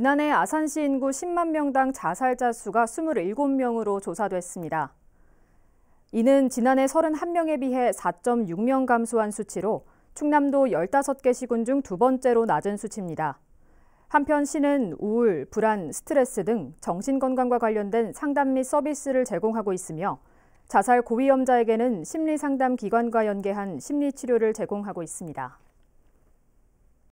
지난해 아산시 인구 10만 명당 자살자 수가 27명으로 조사됐습니다. 이는 지난해 31명에 비해 4.6명 감소한 수치로 충남도 15개 시군 중 두 번째로 낮은 수치입니다. 한편 시는 우울, 불안, 스트레스 등 정신건강과 관련된 상담 및 서비스를 제공하고 있으며 자살 고위험자에게는 심리상담 기관과 연계한 심리치료를 제공하고 있습니다.